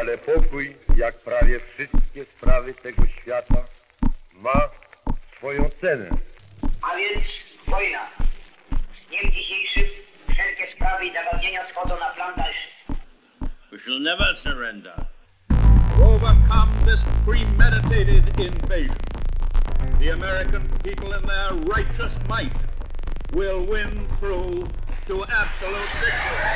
ale pokój, jak prawie wszystkie sprawy tego świata, ma swoją cenę. A więc wojna. Z dniem dzisiejszym wszelkie sprawy i zagadnienia schodzą na plan dalszy. We shall never surrender. Overcome this premeditated invasion. The American people in their righteous might will win through to absolute victory.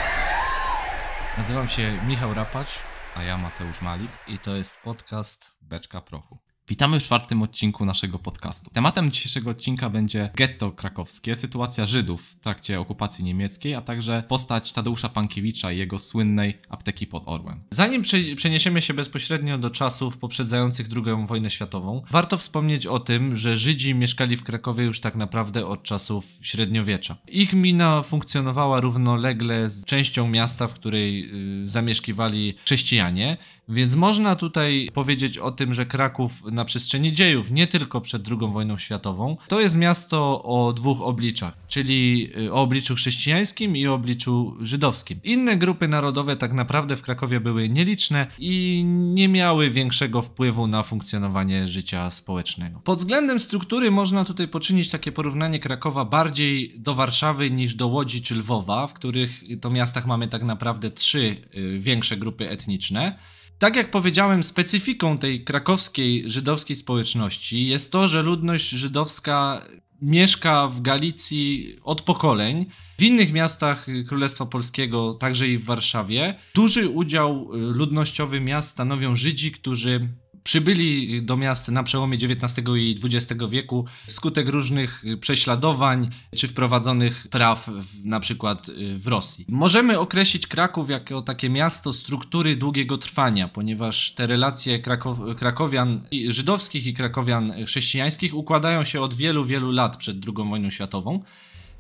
Nazywam się Michał Rapacz a ja Mateusz Malik i to jest podcast Beczka Prochu. Witamy w czwartym odcinku naszego podcastu. Tematem dzisiejszego odcinka będzie getto krakowskie, sytuacja Żydów w trakcie okupacji niemieckiej, a także postać Tadeusza Pankiewicza i jego słynnej apteki pod Orłem. Zanim przeniesiemy się bezpośrednio do czasów poprzedzających II wojnę światową, warto wspomnieć o tym, że Żydzi mieszkali w Krakowie już tak naprawdę od czasów średniowiecza. Ich mina funkcjonowała równolegle z częścią miasta, w której y, zamieszkiwali chrześcijanie więc można tutaj powiedzieć o tym, że Kraków na przestrzeni dziejów, nie tylko przed II wojną światową, to jest miasto o dwóch obliczach, czyli y, o obliczu chrześcijańskim i o obliczu żydowskim. Inne grupy narodowe tak naprawdę w Krakowie były nieliczne i nie miały większego wpływu na funkcjonowanie życia społecznego. Pod względem struktury można tutaj poczynić takie porównanie Krakowa bardziej do Warszawy niż do Łodzi czy Lwowa, w których y, to miastach mamy tak naprawdę trzy y, większe grupy etniczne tak jak powiedziałem, specyfiką tej krakowskiej żydowskiej społeczności jest to, że ludność żydowska mieszka w Galicji od pokoleń. W innych miastach Królestwa Polskiego, także i w Warszawie, duży udział ludnościowy miast stanowią Żydzi, którzy przybyli do miast na przełomie XIX i XX wieku wskutek różnych prześladowań czy wprowadzonych praw w, na przykład y, w Rosji. Możemy określić Kraków jako takie miasto struktury długiego trwania, ponieważ te relacje Krakow krakowian żydowskich i krakowian chrześcijańskich układają się od wielu, wielu lat przed II wojną światową.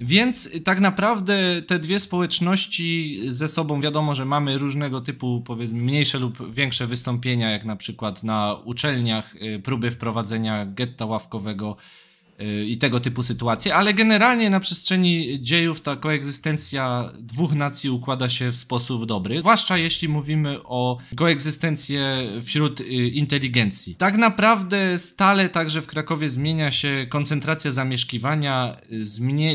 Więc tak naprawdę te dwie społeczności ze sobą wiadomo, że mamy różnego typu, powiedzmy, mniejsze lub większe wystąpienia, jak na przykład na uczelniach y, próby wprowadzenia getta ławkowego Y, i tego typu sytuacje, ale generalnie na przestrzeni dziejów ta koegzystencja dwóch nacji układa się w sposób dobry, zwłaszcza jeśli mówimy o koegzystencję wśród y, inteligencji. Tak naprawdę stale także w Krakowie zmienia się koncentracja zamieszkiwania,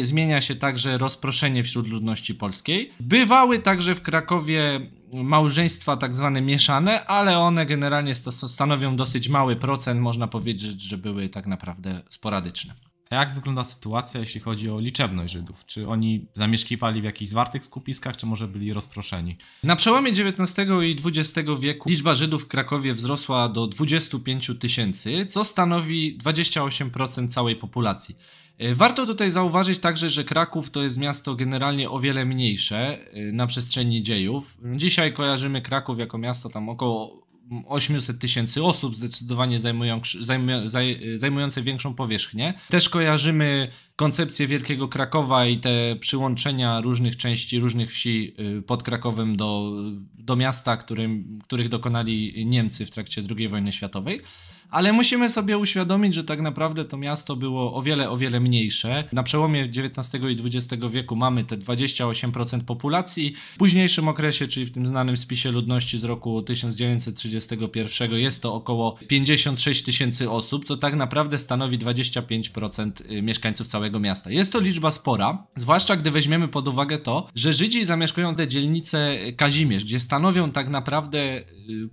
zmienia się także rozproszenie wśród ludności polskiej. Bywały także w Krakowie małżeństwa tak zwane mieszane, ale one generalnie stanowią dosyć mały procent, można powiedzieć, że były tak naprawdę sporadyczne. A jak wygląda sytuacja, jeśli chodzi o liczebność Żydów? Czy oni zamieszkiwali w jakichś zwartych skupiskach, czy może byli rozproszeni? Na przełomie XIX i XX wieku liczba Żydów w Krakowie wzrosła do 25 tysięcy, co stanowi 28% całej populacji. E, warto tutaj zauważyć także, że Kraków to jest miasto generalnie o wiele mniejsze e, na przestrzeni dziejów. Dzisiaj kojarzymy Kraków jako miasto tam około 800 tysięcy osób, zdecydowanie zajmują, zajmują, e, zajmujące większą powierzchnię. Też kojarzymy koncepcję Wielkiego Krakowa i te przyłączenia różnych części, różnych wsi pod Krakowem do, do miasta, którym, których dokonali Niemcy w trakcie II wojny światowej ale musimy sobie uświadomić, że tak naprawdę to miasto było o wiele, o wiele mniejsze. Na przełomie XIX i XX wieku mamy te 28% populacji. W późniejszym okresie, czyli w tym znanym spisie ludności z roku 1931 jest to około 56 tysięcy osób, co tak naprawdę stanowi 25% y, mieszkańców całego miasta. Jest to liczba spora, zwłaszcza gdy weźmiemy pod uwagę to, że Żydzi zamieszkują tę dzielnicę Kazimierz, gdzie stanowią tak naprawdę y,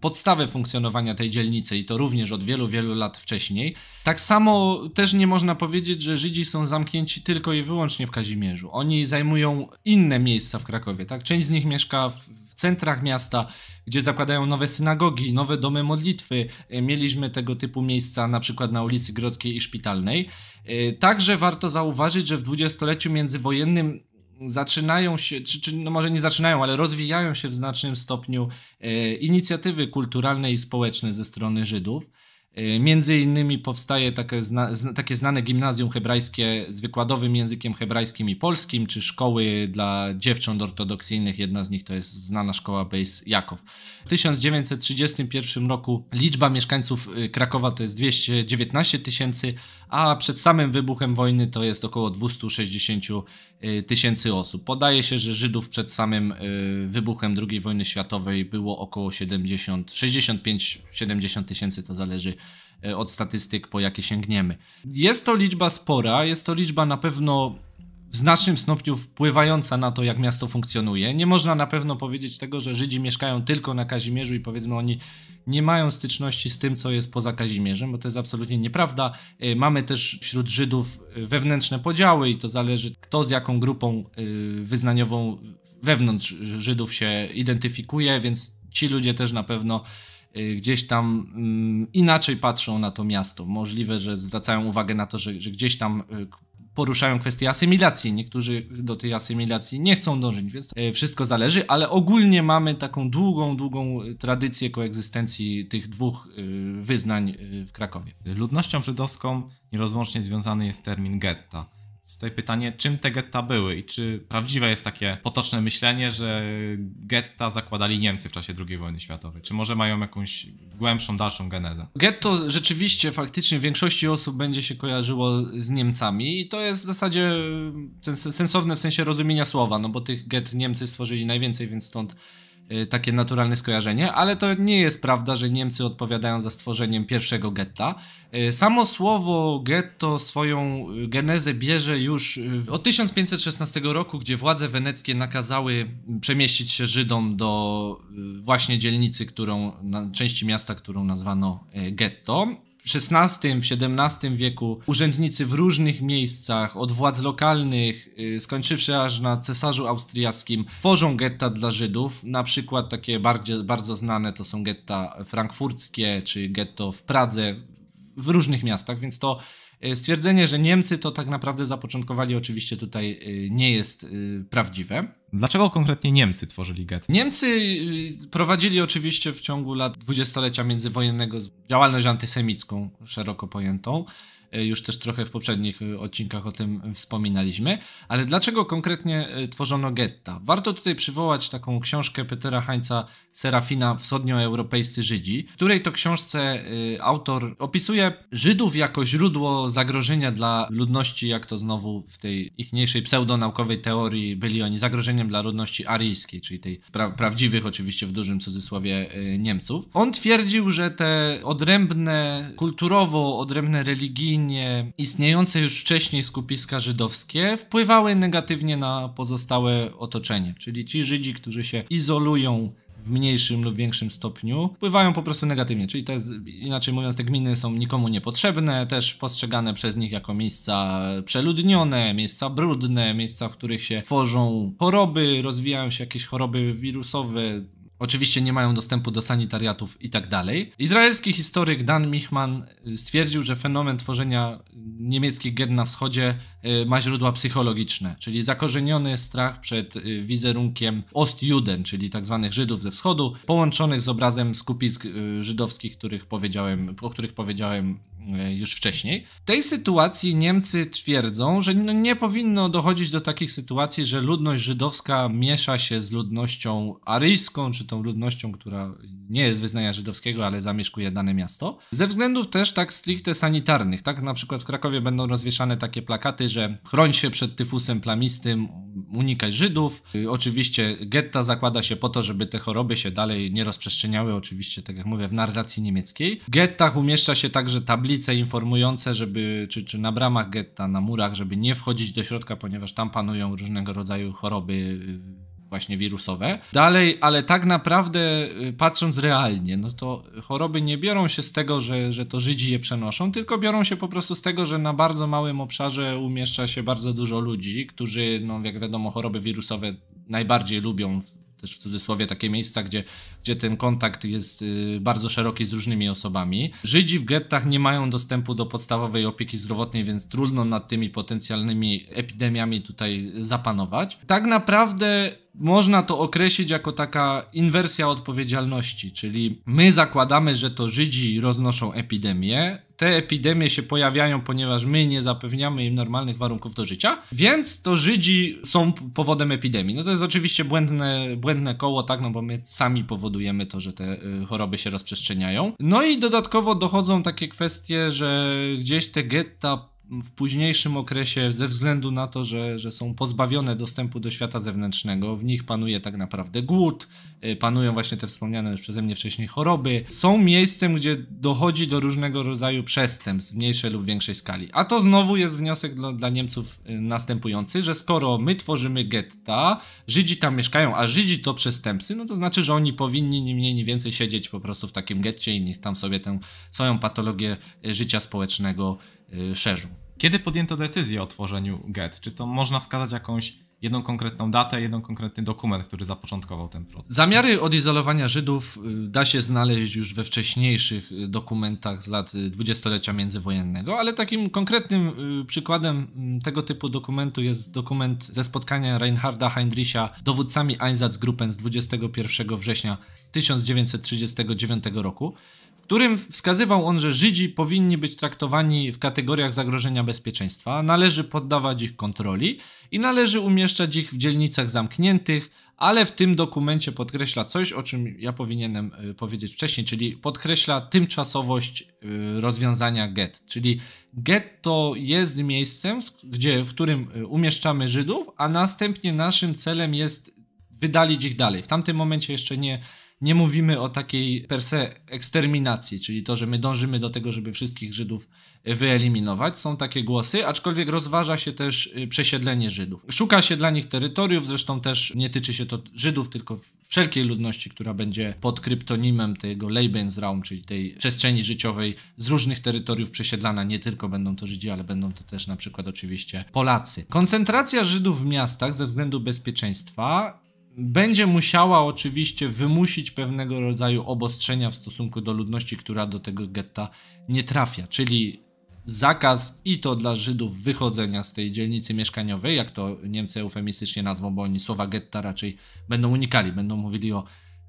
podstawę funkcjonowania tej dzielnicy i to również od wielu wielu, wielu lat wcześniej. Tak samo też nie można powiedzieć, że Żydzi są zamknięci tylko i wyłącznie w Kazimierzu. Oni zajmują inne miejsca w Krakowie, tak? Część z nich mieszka w w centrach miasta, gdzie zakładają nowe synagogi, nowe domy modlitwy. E, mieliśmy tego typu miejsca na przykład na ulicy Grodzkiej i Szpitalnej. E, także warto zauważyć, że w dwudziestoleciu międzywojennym zaczynają się, czy, czy no może nie zaczynają, ale rozwijają się w znacznym stopniu e, inicjatywy kulturalne i społeczne ze strony Żydów. Y, między innymi powstaje takie, zna, takie, znane gimnazjum hebrajskie z wykładowym językiem hebrajskim i polskim, czy szkoły dla dziewcząt ortodoksyjnych. Jedna z nich to jest znana szkoła Bejs Jakow. W 1931 roku liczba mieszkańców y, Krakowa to jest 219 tysięcy, a przed samym wybuchem wojny to jest około 260 Y, tysięcy osób. Podaje się, że Żydów przed samym y, wybuchem II wojny światowej było około 70, 65-70 tysięcy, to zależy y, od statystyk, po jakie sięgniemy. Jest to liczba spora, jest to liczba na pewno w znacznym stopniu wpływająca na to, jak miasto funkcjonuje. Nie można na pewno powiedzieć tego, że Żydzi mieszkają tylko na Kazimierzu i powiedzmy oni nie mają styczności z tym, co jest poza Kazimierzem, bo to jest absolutnie nieprawda. E, mamy też wśród Żydów e, wewnętrzne podziały i to zależy, kto z jaką grupą e, wyznaniową wewnątrz Żydów się identyfikuje, więc ci ludzie też na pewno gdzieś tam mm, inaczej patrzą na to miasto. Możliwe, że zwracają uwagę na to, że, że gdzieś tam poruszają kwestię asymilacji. Niektórzy do tej asymilacji nie chcą dążyć, więc e, wszystko zależy, ale ogólnie mamy taką długą, długą e, tradycję koegzystencji tych dwóch e, wyznań w Krakowie. Ludnością żydowską nierozłącznie związany jest termin getta. Tutaj pytanie, czym te getta były i czy prawdziwe jest takie potoczne myślenie, że getta zakładali Niemcy w czasie II wojny światowej? Czy może mają jakąś głębszą, dalszą genezę? Getto rzeczywiście faktycznie większości osób będzie się kojarzyło z Niemcami i to jest w zasadzie sensowne w sensie rozumienia słowa, no bo tych get Niemcy stworzyli najwięcej, więc stąd Y, takie naturalne skojarzenie, ale to nie jest prawda, że Niemcy odpowiadają za stworzeniem pierwszego getta. Y, samo słowo getto swoją y, genezę bierze już od 1516 roku, gdzie władze weneckie nakazały przemieścić się Żydom do właśnie dzielnicy, którą, części miasta, którą nazwano getto w XVI, w XVII wieku urzędnicy w różnych miejscach, od władz lokalnych, y, skończywszy aż na cesarzu austriackim, tworzą getta dla Żydów. Na przykład takie bardzo znane to są getta frankfurckie czy getto w Pradze, w różnych miastach, więc to E, stwierdzenie, że Niemcy to tak naprawdę zapoczątkowali, oczywiście tutaj e, nie jest e, prawdziwe. Dlaczego konkretnie Niemcy tworzyli getto? Niemcy prowadzili oczywiście w ciągu lat dwudziestolecia międzywojennego działalność antysemicką, szeroko pojętą. Już też trochę w poprzednich odcinkach o tym wspominaliśmy. Ale dlaczego konkretnie tworzono getta? Warto tutaj przywołać taką książkę Petera Heinza Serafina Wschodnioeuropejscy Żydzi, w której to książce y, autor opisuje Żydów jako źródło zagrożenia dla ludności, jak to znowu w tej ichniejszej pseudonaukowej teorii byli oni zagrożeniem dla ludności aryjskiej, czyli tej pra prawdziwych oczywiście w dużym cudzysłowie y, Niemców. On twierdził, że te odrębne kulturowo, odrębne religijnie istniejące już wcześniej skupiska żydowskie wpływały negatywnie na pozostałe otoczenie, czyli ci Żydzi, którzy się izolują w mniejszym lub większym stopniu wpływają po prostu negatywnie, czyli te, inaczej mówiąc, te gminy są nikomu niepotrzebne, też postrzegane przez nich jako miejsca przeludnione, miejsca brudne, miejsca, w których się tworzą choroby, rozwijają się jakieś choroby wirusowe, Oczywiście nie mają dostępu do sanitariatów i tak dalej. Izraelski historyk Dan Michman y, stwierdził, że fenomen tworzenia niemieckich gen na wschodzie y, ma źródła psychologiczne, czyli zakorzeniony strach przed y, wizerunkiem Ostjuden, czyli tzw. Tak Żydów ze wschodu, połączonych z obrazem skupisk żydowskich, których powiedziałem, o których powiedziałem E, już wcześniej. W tej sytuacji Niemcy twierdzą, że no nie powinno dochodzić do takich sytuacji, że ludność żydowska miesza się z ludnością aryjską, czy tą ludnością, która nie jest wyznania żydowskiego, ale zamieszkuje dane miasto. Ze względów też tak stricte sanitarnych, tak na przykład w Krakowie będą rozwieszane takie plakaty, że chroń się przed tyfusem plamistym, unikaj Żydów. Y, oczywiście getta zakłada się po to, żeby te choroby się dalej nie rozprzestrzeniały, oczywiście tak jak mówię, w narracji niemieckiej. W gettach umieszcza się także tablice tablice informujące, żeby, czy, czy na bramach getta, na murach, żeby nie wchodzić do środka, ponieważ tam panują różnego rodzaju choroby y, właśnie wirusowe. Dalej, ale tak naprawdę y, patrząc realnie, no to choroby nie biorą się z tego, że, że to Żydzi je przenoszą, tylko biorą się po prostu z tego, że na bardzo małym obszarze umieszcza się bardzo dużo ludzi, którzy, no jak wiadomo, choroby wirusowe najbardziej lubią też w cudzysłowie takie miejsca, gdzie, gdzie ten kontakt jest y, bardzo szeroki z różnymi osobami. Żydzi w gettach nie mają dostępu do podstawowej opieki zdrowotnej, więc trudno nad tymi potencjalnymi epidemiami tutaj zapanować. Tak naprawdę można to określić jako taka inwersja odpowiedzialności, czyli my zakładamy, że to Żydzi roznoszą epidemię, te epidemie się pojawiają, ponieważ my nie zapewniamy im normalnych warunków do życia, więc to Żydzi są powodem epidemii. No to jest oczywiście błędne, błędne koło, tak, no bo my sami powodujemy to, że te y, choroby się rozprzestrzeniają. No i dodatkowo dochodzą takie kwestie, że gdzieś te getta w późniejszym okresie, ze względu na to, że, że są pozbawione dostępu do świata zewnętrznego, w nich panuje tak naprawdę głód, y, panują właśnie te wspomniane już przeze mnie wcześniej choroby, są miejscem, gdzie dochodzi do różnego rodzaju przestępstw w mniejszej lub większej skali. A to znowu jest wniosek dla, dla Niemców y, następujący, że skoro my tworzymy getta, Żydzi tam mieszkają, a Żydzi to przestępcy, no to znaczy, że oni powinni nie mniej, nie więcej siedzieć po prostu w takim getcie i niech tam sobie tę swoją patologię y, życia społecznego Y, Kiedy podjęto decyzję o tworzeniu GET? Czy to można wskazać jakąś jedną konkretną datę, jeden konkretny dokument, który zapoczątkował ten proces. Zamiary odizolowania Żydów y, da się znaleźć już we wcześniejszych y, dokumentach z lat dwudziestolecia międzywojennego, ale takim konkretnym przykładem mm, tego typu dokumentu jest dokument ze spotkania Reinharda Heinricha dowódcami Einsatzgruppen z 21 września 1939 roku którym wskazywał on, że Żydzi powinni być traktowani w kategoriach zagrożenia bezpieczeństwa, należy poddawać ich kontroli i należy umieszczać ich w dzielnicach zamkniętych, ale w tym dokumencie podkreśla coś, o czym ja powinienem y, powiedzieć wcześniej, czyli podkreśla tymczasowość y, rozwiązania get. Czyli getto jest miejscem, gdzie, w którym y, umieszczamy Żydów, a następnie naszym celem jest wydalić ich dalej. W tamtym momencie jeszcze nie nie mówimy o takiej per se eksterminacji, czyli to, że my dążymy do tego, żeby wszystkich Żydów e, wyeliminować. Są takie głosy, aczkolwiek rozważa się też e, przesiedlenie Żydów. Szuka się dla nich terytoriów, zresztą też nie tyczy się to Żydów, tylko wszelkiej ludności, która będzie pod kryptonimem tego Lebensraum, czyli tej przestrzeni życiowej z różnych terytoriów przesiedlana. Nie tylko będą to Żydzi, ale będą to też na przykład oczywiście Polacy. Koncentracja Żydów w miastach ze względu bezpieczeństwa będzie musiała oczywiście wymusić pewnego rodzaju obostrzenia w stosunku do ludności, która do tego getta nie trafia, czyli zakaz i to dla Żydów wychodzenia z tej dzielnicy mieszkaniowej, jak to Niemcy eufemistycznie nazwą, bo oni słowa getta raczej będą unikali, będą mówili o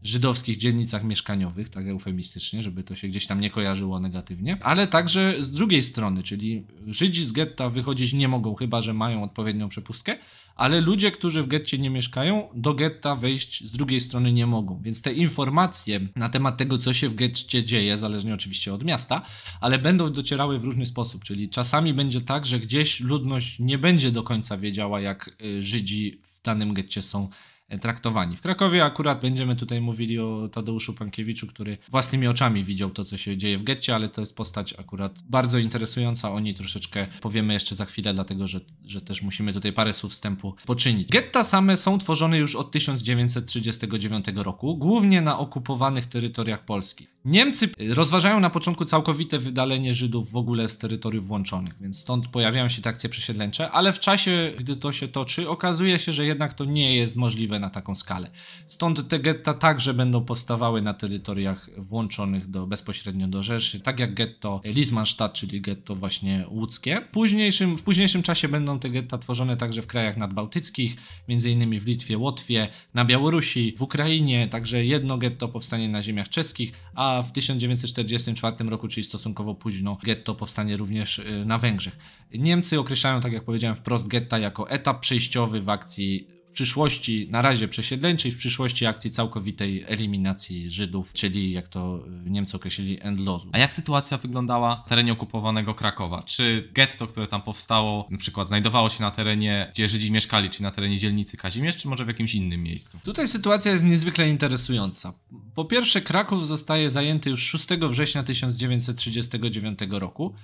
żydowskich dzielnicach mieszkaniowych, tak eufemistycznie, żeby to się gdzieś tam nie kojarzyło negatywnie, ale także z drugiej strony, czyli Żydzi z getta wychodzić nie mogą, chyba że mają odpowiednią przepustkę, ale ludzie, którzy w getcie nie mieszkają, do getta wejść z drugiej strony nie mogą. Więc te informacje na temat tego, co się w getcie dzieje, zależnie oczywiście od miasta, ale będą docierały w różny sposób, czyli czasami będzie tak, że gdzieś ludność nie będzie do końca wiedziała, jak y, Żydzi w danym getcie są E, traktowani. W Krakowie akurat będziemy tutaj mówili o Tadeuszu Pankiewiczu, który własnymi oczami widział to, co się dzieje w getcie, ale to jest postać akurat bardzo interesująca. O niej troszeczkę powiemy jeszcze za chwilę, dlatego że, że też musimy tutaj parę słów wstępu poczynić. Getta same są tworzone już od 1939 roku, głównie na okupowanych terytoriach Polski. Niemcy y, rozważają na początku całkowite wydalenie Żydów w ogóle z terytoriów włączonych, więc stąd pojawiają się te akcje przesiedleńcze, ale w czasie, gdy to się toczy, okazuje się, że jednak to nie jest możliwe na taką skalę. Stąd te getta także będą powstawały na terytoriach włączonych do, bezpośrednio do Rzeszy, tak jak getto Lismanstadt, czyli getto właśnie łódzkie. W późniejszym, w późniejszym czasie będą te getta tworzone także w krajach nadbałtyckich, m.in. w Litwie, Łotwie, na Białorusi, w Ukrainie, także jedno getto powstanie na ziemiach czeskich, a a w 1944 roku, czyli stosunkowo późno, getto powstanie również y, na Węgrzech. Niemcy określają, tak jak powiedziałem, wprost getta jako etap przejściowy w akcji przyszłości, na razie przesiedleńczej, w przyszłości akcji całkowitej eliminacji Żydów, czyli jak to e, Niemcy określili, endlosu. A jak sytuacja wyglądała na terenie okupowanego Krakowa? Czy getto, które tam powstało, na przykład znajdowało się na terenie, gdzie Żydzi mieszkali, czy na terenie dzielnicy Kazimierz, czy może w jakimś innym miejscu? Tutaj sytuacja jest niezwykle interesująca. Po pierwsze, Kraków zostaje zajęty już 6 września 1939 roku.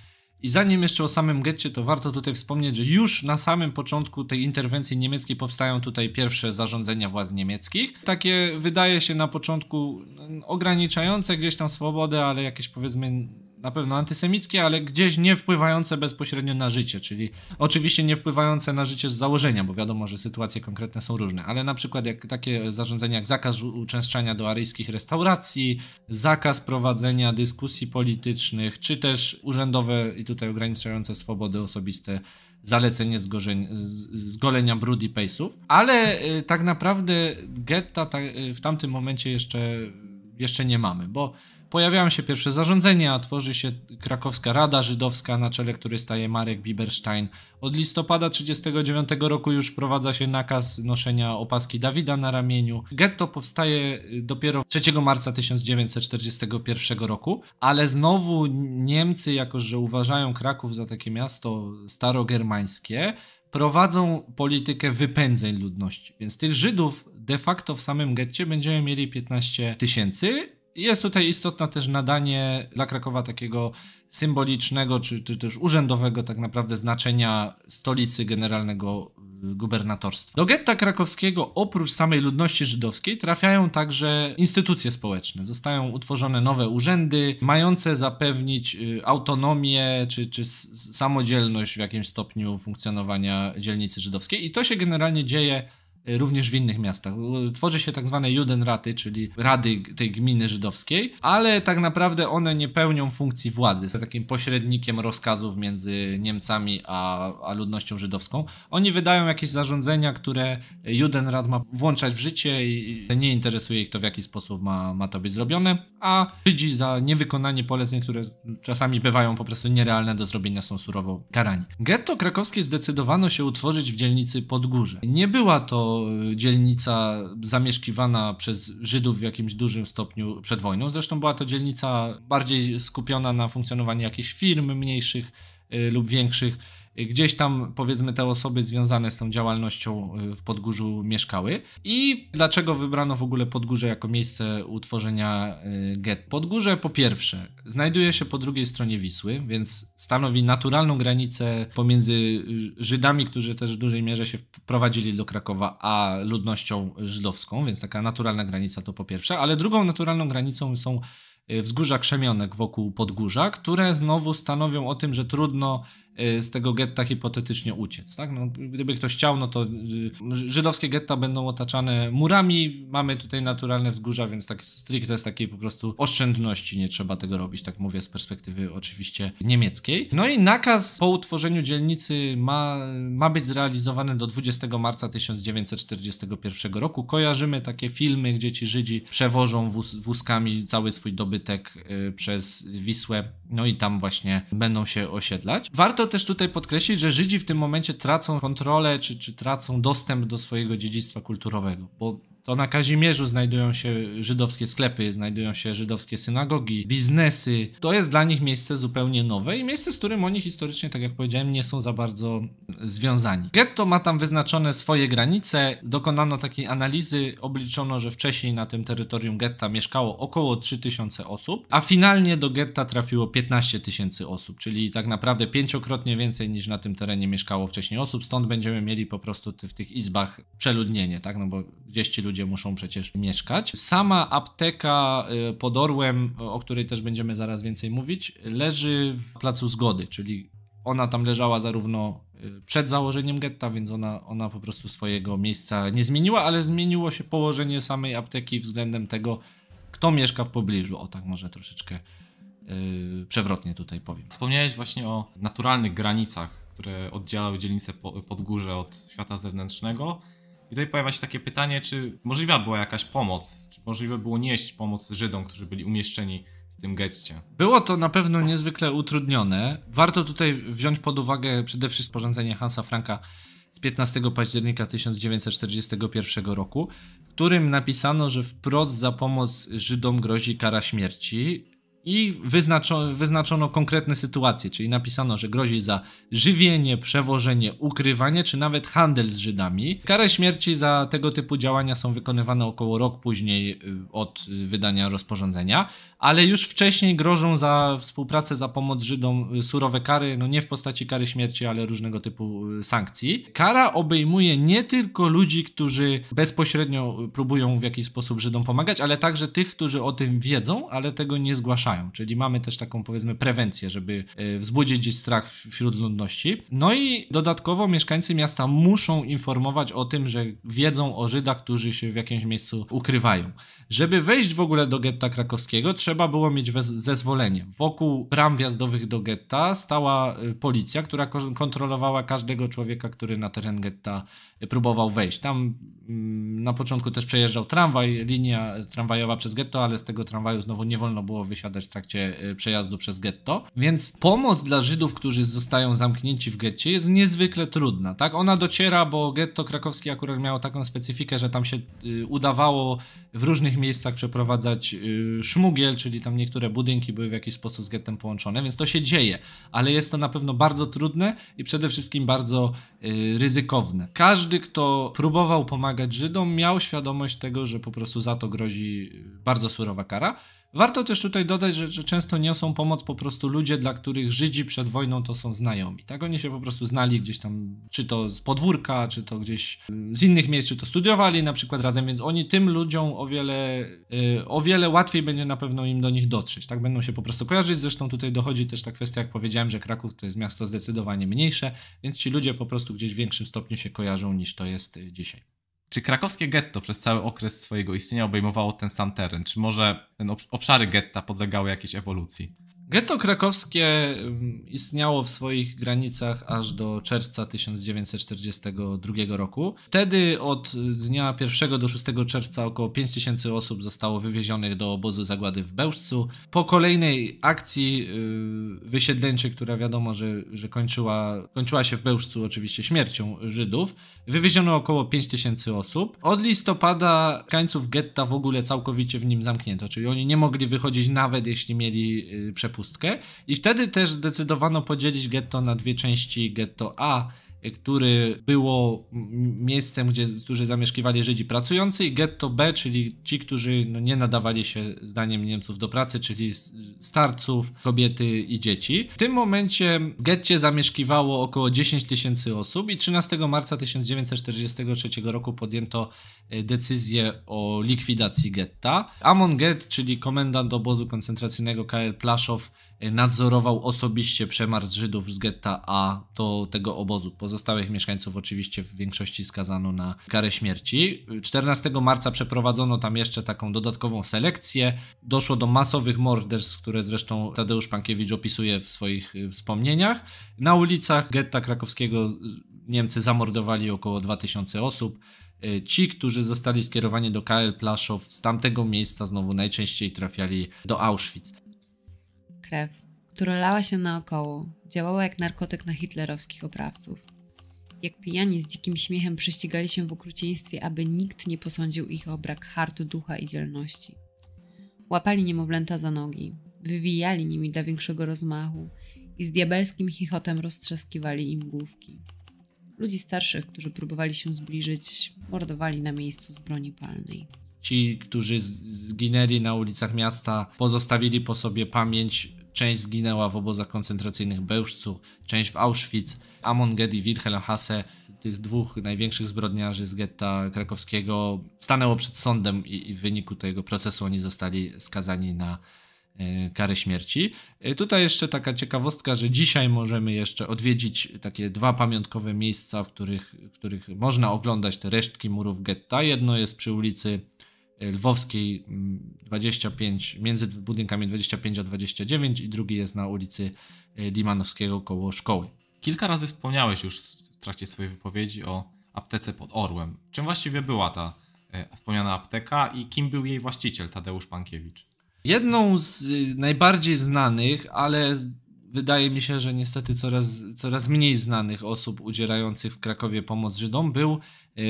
I zanim jeszcze o samym getcie, to warto tutaj wspomnieć, że już na samym początku tej interwencji niemieckiej powstają tutaj pierwsze zarządzenia władz niemieckich. Takie wydaje się na początku mm, ograniczające gdzieś tam swobodę, ale jakieś powiedzmy na pewno antysemickie, ale gdzieś nie wpływające bezpośrednio na życie, czyli oczywiście nie wpływające na życie z założenia, bo wiadomo, że sytuacje konkretne są różne, ale na przykład jak takie zarządzenia jak zakaz uczęszczania do aryjskich restauracji, zakaz prowadzenia dyskusji politycznych, czy też urzędowe i tutaj ograniczające swobody osobiste zalecenie zgorzeń, zgolenia brud i pejsów, ale y, tak naprawdę getta ta, y, w tamtym momencie jeszcze jeszcze nie mamy, bo pojawiają się pierwsze zarządzenia, tworzy się krakowska Rada Żydowska, na czele której staje Marek Biberstein. Od listopada 1939 roku już wprowadza się nakaz noszenia opaski Dawida na ramieniu. Getto powstaje y, dopiero 3 marca 1941 roku, ale znowu Niemcy, jako że uważają Kraków za takie miasto starogermańskie, prowadzą politykę wypędzeń ludności. Więc tych Żydów de facto w samym getcie będziemy mieli 15 tysięcy, jest tutaj istotne też nadanie dla Krakowa takiego symbolicznego, czy, czy też urzędowego tak naprawdę znaczenia stolicy generalnego y, gubernatorstwa. Do getta krakowskiego oprócz samej ludności żydowskiej trafiają także instytucje społeczne. Zostają utworzone nowe urzędy mające zapewnić y, autonomię czy, czy samodzielność w jakimś stopniu funkcjonowania dzielnicy żydowskiej i to się generalnie dzieje Y, również w innych miastach. Tworzy się tak zwane Judenraty, czyli rady tej gminy żydowskiej, ale tak naprawdę one nie pełnią funkcji władzy. Są takim pośrednikiem rozkazów między Niemcami a, a ludnością żydowską. Oni wydają jakieś zarządzenia, które Judenrat ma włączać w życie i nie interesuje ich to, w jaki sposób ma, ma to być zrobione, a Żydzi za niewykonanie poleceń, które czasami bywają po prostu nierealne do zrobienia, są surowo karani. Getto krakowskie zdecydowano się utworzyć w dzielnicy Podgórze. Nie była to dzielnica zamieszkiwana przez Żydów w jakimś dużym stopniu przed wojną. Zresztą była to dzielnica bardziej skupiona na funkcjonowaniu jakichś firm mniejszych e, lub większych gdzieś tam powiedzmy te osoby związane z tą działalnością y, w Podgórzu mieszkały. I dlaczego wybrano w ogóle Podgórze jako miejsce utworzenia y, get? Podgórze po pierwsze znajduje się po drugiej stronie Wisły, więc stanowi naturalną granicę pomiędzy Żydami, którzy też w dużej mierze się wprowadzili do Krakowa, a ludnością żydowską, więc taka naturalna granica to po pierwsze, ale drugą naturalną granicą są y, wzgórza krzemionek wokół podgórza, które znowu stanowią o tym, że trudno Y, z tego getta hipotetycznie uciec. Tak? No, gdyby ktoś chciał, no to y, żydowskie getta będą otaczane murami, mamy tutaj naturalne wzgórza, więc tak stricte z takiej po prostu oszczędności nie trzeba tego robić, tak mówię z perspektywy oczywiście niemieckiej. No i nakaz po utworzeniu dzielnicy ma, ma być zrealizowany do 20 marca 1941 roku. Kojarzymy takie filmy, gdzie ci Żydzi przewożą wózkami cały swój dobytek y, przez Wisłę, no i tam właśnie będą się osiedlać. Warto warto też tutaj podkreślić, że Żydzi w tym momencie tracą kontrolę czy, czy tracą dostęp do swojego dziedzictwa kulturowego, bo to na Kazimierzu znajdują się żydowskie sklepy, znajdują się żydowskie synagogi, biznesy. To jest dla nich miejsce zupełnie nowe i miejsce, z którym oni historycznie, tak jak powiedziałem, nie są za bardzo związani. Getto ma tam wyznaczone swoje granice. Dokonano takiej analizy, obliczono, że wcześniej na tym terytorium getta mieszkało około 3000 osób, a finalnie do getta trafiło 15 tysięcy osób, czyli tak naprawdę pięciokrotnie więcej niż na tym terenie mieszkało wcześniej osób, stąd będziemy mieli po prostu w tych izbach przeludnienie, tak? No bo gdzieś ci ludzie muszą przecież mieszkać. Sama apteka y, pod Orłem, y, o której też będziemy zaraz więcej mówić, leży w Placu Zgody, czyli ona tam leżała zarówno y, przed założeniem getta, więc ona, ona po prostu swojego miejsca nie zmieniła, ale zmieniło się położenie samej apteki względem tego, kto mieszka w pobliżu. O tak może troszeczkę yy, przewrotnie tutaj powiem. Wspomniałeś właśnie o naturalnych granicach, które oddzielały dzielnicę Podgórze od świata zewnętrznego. I tutaj pojawia się takie pytanie, czy możliwa była jakaś pomoc, czy możliwe było nieść pomoc Żydom, którzy byli umieszczeni w tym getcie. Było to na pewno niezwykle utrudnione. Warto tutaj wziąć pod uwagę przede wszystkim porządzenie Hansa Franka z 15 października 1941 roku, w którym napisano, że wprost za pomoc Żydom grozi kara śmierci i wyznaczono, wyznaczono konkretne sytuacje, czyli napisano, że grozi za żywienie, przewożenie, ukrywanie czy nawet handel z Żydami. Kary śmierci za tego typu działania są wykonywane około rok później y, od y, wydania rozporządzenia, ale już wcześniej grożą za współpracę, za pomoc Żydom y, surowe kary, no nie w postaci kary śmierci, ale różnego typu sankcji. Kara obejmuje nie tylko ludzi, którzy bezpośrednio próbują w jakiś sposób Żydom pomagać, ale także tych, którzy o tym wiedzą, ale tego nie zgłaszają. Czyli mamy też taką powiedzmy prewencję, żeby e, wzbudzić gdzieś strach wśród ludności. No i dodatkowo mieszkańcy miasta muszą informować o tym, że wiedzą o Żydach, którzy się w jakimś miejscu ukrywają. Żeby wejść w ogóle do getta krakowskiego, trzeba było mieć zezwolenie. Wokół bram wjazdowych do getta stała e, policja, która kontrolowała każdego człowieka, który na teren getta e, próbował wejść. Tam mm, na początku też przejeżdżał tramwaj, linia tramwajowa przez getto, ale z tego tramwaju znowu nie wolno było wysiadać w trakcie y, przejazdu przez getto. Więc pomoc dla Żydów, którzy zostają zamknięci w getcie jest niezwykle trudna, tak? Ona dociera, bo getto krakowskie akurat miało taką specyfikę, że tam się y, udawało w różnych miejscach przeprowadzać y, szmugiel, czyli tam niektóre budynki były w jakiś sposób z gettem połączone, więc to się dzieje, ale jest to na pewno bardzo trudne i przede wszystkim bardzo ryzykowne. Każdy, kto próbował pomagać Żydom, miał świadomość tego, że po prostu za to grozi bardzo surowa kara. Warto też tutaj dodać, że, że, często niosą pomoc po prostu ludzie, dla których Żydzi przed wojną to są znajomi. Tak, oni się po prostu znali gdzieś tam, czy to z podwórka, czy to gdzieś mm, z innych miejsc, czy to studiowali na przykład razem, więc oni tym ludziom o wiele, y, o wiele łatwiej będzie na pewno im do nich dotrzeć. Tak, będą się po prostu kojarzyć. Zresztą tutaj dochodzi też ta kwestia, jak powiedziałem, że Kraków to jest miasto zdecydowanie mniejsze, więc ci ludzie po prostu gdzieś w większym stopniu się kojarzą niż to jest y, dzisiaj. Czy krakowskie getto przez cały okres swojego istnienia obejmowało ten sam teren? Czy może ten obszary getta podlegały jakiejś ewolucji? Getto krakowskie mm, istniało w swoich granicach aż do czerwca 1942 roku. Wtedy od y, dnia 1 do 6 czerwca około 5000 osób zostało wywiezionych do obozu zagłady w Bełżcu. Po kolejnej akcji y, wysiedleńczej, która wiadomo, że, że kończyła, kończyła się w Bełżcu oczywiście śmiercią Żydów, wywieziono około 5000 osób. Od listopada krańców getta w ogóle całkowicie w nim zamknięto, czyli oni nie mogli wychodzić nawet jeśli mieli y, przepustkę i wtedy też zdecydowano podzielić getto na dwie części, getto A który było miejscem, gdzie którzy zamieszkiwali Żydzi pracujący i getto B, czyli ci, którzy no, nie nadawali się zdaniem Niemców do pracy, czyli starców, kobiety i dzieci. W tym momencie w getcie zamieszkiwało około 10 tysięcy osób i 13 marca 1943 roku podjęto e, decyzję o likwidacji getta. Amon Get, czyli komendant obozu koncentracyjnego KL Plaszow nadzorował osobiście przemarsz Żydów z getta A do tego obozu. Pozostałych mieszkańców oczywiście w większości skazano na karę śmierci. 14 marca przeprowadzono tam jeszcze taką dodatkową selekcję. Doszło do masowych morderstw, które zresztą Tadeusz Pankiewicz opisuje w swoich y, wspomnieniach. Na ulicach getta krakowskiego y, Niemcy zamordowali około 2000 osób. Y, ci, którzy zostali skierowani do KL Plaszow z tamtego miejsca znowu najczęściej trafiali do Auschwitz krew, która lała się naokoło, działała jak narkotyk na hitlerowskich oprawców. Jak pijani z dzikim śmiechem prześcigali się w okrucieństwie, aby nikt nie posądził ich o brak hartu ducha i dzielności. Łapali niemowlęta za nogi, wywijali nimi dla większego rozmachu i z diabelskim chichotem roztrzaskiwali im główki. Ludzi starszych, którzy próbowali się zbliżyć, mordowali na miejscu z broni palnej. Ci, którzy zginęli na ulicach miasta, pozostawili po sobie pamięć Część zginęła w obozach koncentracyjnych Bełżcu, część w Auschwitz. Amon Gedi, Wilhelm Hasse, tych dwóch największych zbrodniarzy z getta krakowskiego, stanęło przed sądem i, i w wyniku tego procesu oni zostali skazani na e, karę śmierci. E, tutaj jeszcze taka ciekawostka, że dzisiaj możemy jeszcze odwiedzić takie dwa pamiątkowe miejsca, w których, w których można oglądać te resztki murów getta. Jedno jest przy ulicy Y, lwowskiej 25, mm, między budynkami 25 a 29 i drugi jest na ulicy y, Limanowskiego koło szkoły. Kilka razy wspomniałeś już w trakcie swojej wypowiedzi o aptece pod Orłem. Czym właściwie była ta y, wspomniana apteka i kim był jej właściciel Tadeusz Pankiewicz? Jedną z najbardziej znanych, ale wydaje mi się, że niestety coraz, coraz mniej znanych osób udzielających w Krakowie pomoc Żydom był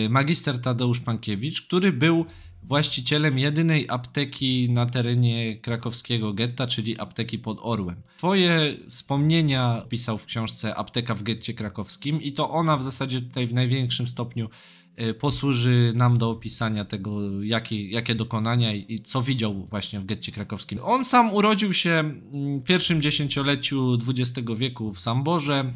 magister Tadeusz Pankiewicz, który był właścicielem jedynej apteki na terenie krakowskiego getta, czyli apteki pod Orłem. Swoje wspomnienia pisał w książce Apteka w getcie krakowskim i to ona w zasadzie tutaj w największym stopniu e, posłuży nam do opisania tego, jakie, jakie dokonania i, i co widział właśnie w getcie krakowskim. On sam urodził się mm, w pierwszym dziesięcioleciu XX wieku w Samborze,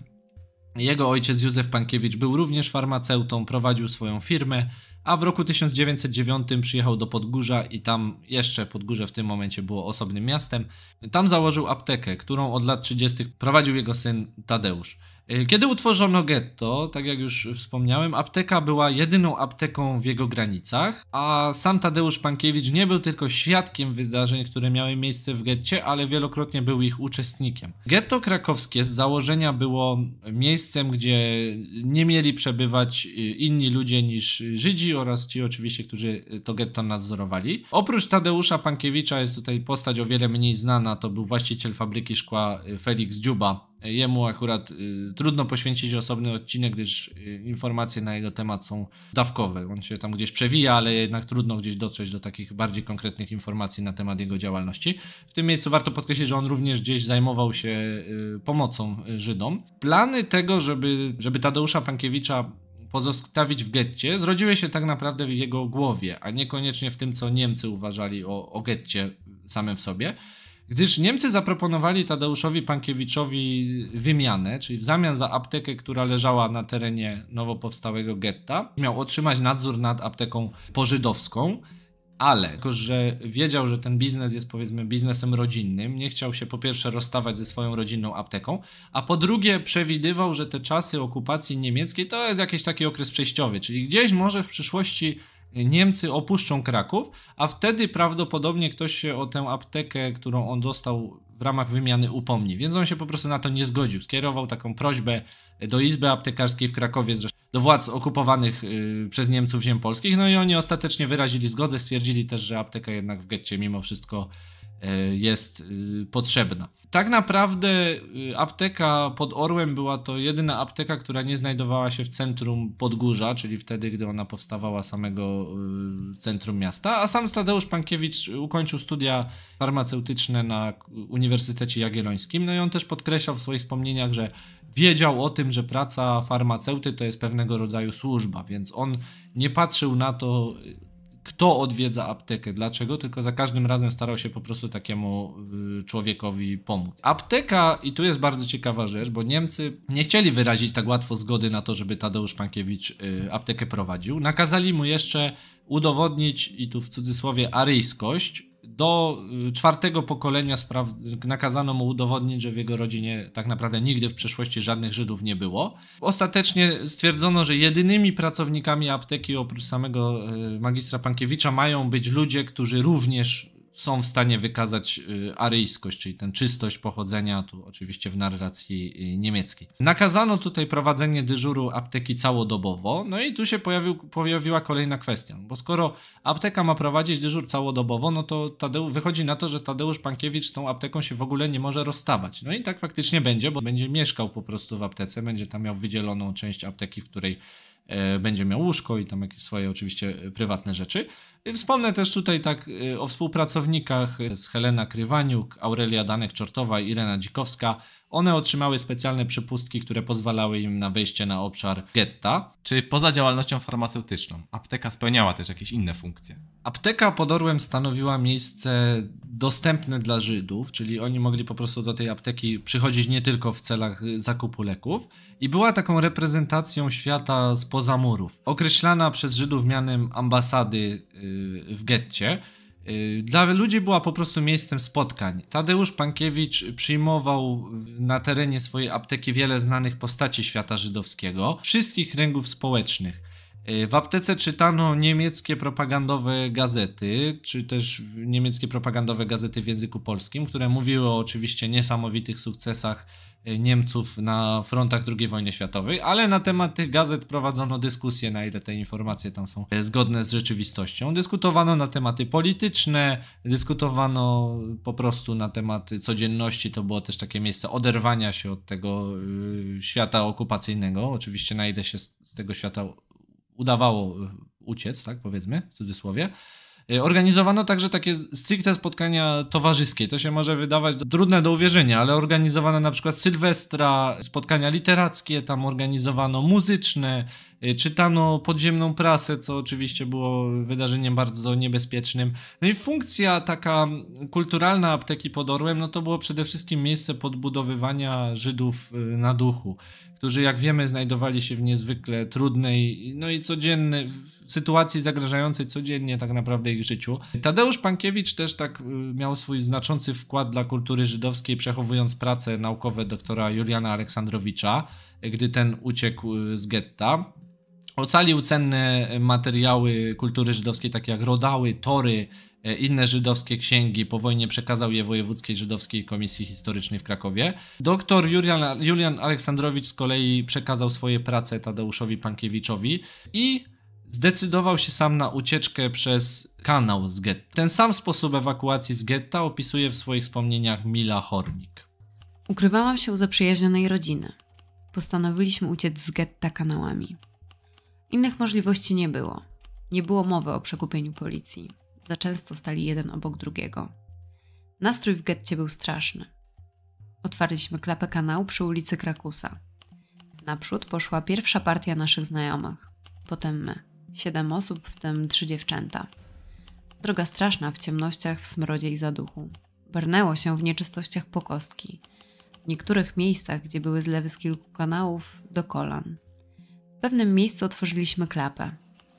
jego ojciec Józef Pankiewicz był również farmaceutą, prowadził swoją firmę, a w roku 1909 przyjechał do Podgórza i tam jeszcze Podgórze w tym momencie było osobnym miastem. Tam założył aptekę, którą od lat 30. prowadził jego syn Tadeusz. Y, kiedy utworzono getto, tak jak już wspomniałem, apteka była jedyną apteką w jego granicach, a sam Tadeusz Pankiewicz nie był tylko świadkiem wydarzeń, które miały miejsce w getcie, ale wielokrotnie był ich uczestnikiem. Getto krakowskie z założenia było miejscem, gdzie nie mieli przebywać y, inni ludzie niż Żydzi oraz ci oczywiście, którzy to getto nadzorowali. Oprócz Tadeusza Pankiewicza jest tutaj postać o wiele mniej znana, to był właściciel fabryki szkła y, Felix Dziuba, Jemu akurat y, trudno poświęcić osobny odcinek, gdyż y, informacje na jego temat są dawkowe. On się tam gdzieś przewija, ale jednak trudno gdzieś dotrzeć do takich bardziej konkretnych informacji na temat jego działalności. W tym miejscu warto podkreślić, że on również gdzieś zajmował się y, pomocą Żydom. Plany tego, żeby, żeby Tadeusza Pankiewicza pozostawić w getcie, zrodziły się tak naprawdę w jego głowie, a niekoniecznie w tym, co Niemcy uważali o, o getcie samym w sobie gdyż Niemcy zaproponowali Tadeuszowi Pankiewiczowi wymianę, czyli w zamian za aptekę, która leżała na terenie nowo powstałego getta, miał otrzymać nadzór nad apteką pożydowską. Ale, jako że wiedział, że ten biznes jest powiedzmy biznesem rodzinnym, nie chciał się po pierwsze rozstawać ze swoją rodzinną apteką, a po drugie przewidywał, że te czasy okupacji niemieckiej to jest jakiś taki okres przejściowy, czyli gdzieś może w przyszłości Niemcy opuszczą Kraków, a wtedy prawdopodobnie ktoś się o tę aptekę, którą on dostał w ramach wymiany upomni, więc on się po prostu na to nie zgodził. Skierował taką prośbę do Izby Aptekarskiej w Krakowie, do władz okupowanych y, przez Niemców ziem polskich, no i oni ostatecznie wyrazili zgodę, stwierdzili też, że apteka jednak w getcie mimo wszystko E, jest e, potrzebna. Tak naprawdę e, apteka pod Orłem była to jedyna apteka, która nie znajdowała się w centrum Podgórza, czyli wtedy, gdy ona powstawała samego centrum miasta, a sam Tadeusz Pankiewicz ukończył studia farmaceutyczne na Uniwersytecie Jagiellońskim, no i on też podkreślał w swoich wspomnieniach, że wiedział o tym, że praca farmaceuty to jest pewnego rodzaju służba, więc on nie patrzył na to, kto odwiedza aptekę, dlaczego, tylko za każdym razem starał się po prostu takiemu y, człowiekowi pomóc. Apteka, i tu jest bardzo ciekawa rzecz, bo Niemcy nie chcieli wyrazić tak łatwo zgody na to, żeby Tadeusz Pankiewicz y, aptekę prowadził. Nakazali mu jeszcze udowodnić, i tu w cudzysłowie, aryjskość, do y, czwartego pokolenia nakazano mu udowodnić, że w jego rodzinie tak naprawdę nigdy w przeszłości żadnych Żydów nie było. Ostatecznie stwierdzono, że jedynymi pracownikami apteki oprócz samego y, magistra Pankiewicza mają być ludzie, którzy również są w stanie wykazać y, aryjskość, czyli tę czystość pochodzenia, tu oczywiście w narracji y, niemieckiej. Nakazano tutaj prowadzenie dyżuru apteki całodobowo, no i tu się pojawił, pojawiła kolejna kwestia, no bo skoro apteka ma prowadzić dyżur całodobowo, no to Tadeu, wychodzi na to, że Tadeusz Pankiewicz z tą apteką się w ogóle nie może rozstawać. No i tak faktycznie będzie, bo będzie mieszkał po prostu w aptece, będzie tam miał wydzieloną część apteki, w której E, będzie miał łóżko i tam jakieś swoje oczywiście e, prywatne rzeczy. Wspomnę też tutaj tak e, o współpracownikach z Helena Krywaniuk, Aurelia Danek-Czortowa i Irena Dzikowska. One otrzymały specjalne przepustki, które pozwalały im na wejście na obszar getta. Czy poza działalnością farmaceutyczną apteka spełniała też jakieś inne funkcje? Apteka pod Orłem stanowiła miejsce dostępne dla Żydów, czyli oni mogli po prostu do tej apteki przychodzić nie tylko w celach y, zakupu leków, i była taką reprezentacją świata spoza murów, określana przez Żydów mianem ambasady y, w getcie. Y, dla ludzi była po prostu miejscem spotkań. Tadeusz Pankiewicz przyjmował na terenie swojej apteki wiele znanych postaci świata żydowskiego, wszystkich kręgów społecznych. Y, w aptece czytano niemieckie propagandowe gazety, czy też niemieckie propagandowe gazety w języku polskim, które mówiły o oczywiście niesamowitych sukcesach y, Niemców na frontach II wojny światowej, ale na temat tych gazet prowadzono dyskusje, na ile te informacje tam są e, zgodne z rzeczywistością. Dyskutowano na tematy polityczne, dyskutowano po prostu na temat codzienności, to było też takie miejsce oderwania się od tego y, świata okupacyjnego, oczywiście na ile się z tego świata udawało e, uciec, tak powiedzmy, w cudzysłowie. E, organizowano także takie stricte spotkania towarzyskie. To się może wydawać trudne do uwierzenia, ale organizowano na przykład Sylwestra, spotkania literackie, tam organizowano muzyczne, e, czytano podziemną prasę, co oczywiście było wydarzeniem bardzo niebezpiecznym. No i funkcja taka kulturalna apteki pod Orłem, no to było przede wszystkim miejsce podbudowywania Żydów na duchu którzy jak wiemy znajdowali się w niezwykle trudnej, no i codziennej sytuacji zagrażającej codziennie tak naprawdę ich życiu. Tadeusz Pankiewicz też tak y, miał swój znaczący wkład dla kultury żydowskiej, przechowując prace naukowe doktora Juliana Aleksandrowicza, gdy ten uciekł y, z getta. Ocalił cenne materiały kultury żydowskiej, takie jak rodały, tory, E, inne żydowskie księgi. Po wojnie przekazał je Wojewódzkiej Żydowskiej Komisji Historycznej w Krakowie. Doktor Julian, Julian Aleksandrowicz z kolei przekazał swoje prace Tadeuszowi Pankiewiczowi i zdecydował się sam na ucieczkę przez kanał z getta. Ten sam sposób ewakuacji z getta opisuje w swoich wspomnieniach Mila Hornik. Ukrywałam się u zaprzyjaźnionej rodziny. Postanowiliśmy uciec z getta kanałami. Innych możliwości nie było. Nie było mowy o przekupieniu policji. Za często stali jeden obok drugiego. Nastrój w getcie był straszny. Otwarliśmy klapę kanału przy ulicy Krakusa. Naprzód poszła pierwsza partia naszych znajomych, potem my. Siedem osób, w tym trzy dziewczęta. Droga straszna w ciemnościach, w smrodzie i zaduchu. Brnęło się w nieczystościach po kostki. W niektórych miejscach, gdzie były zlewy z kilku kanałów, do kolan. W pewnym miejscu otworzyliśmy klapę.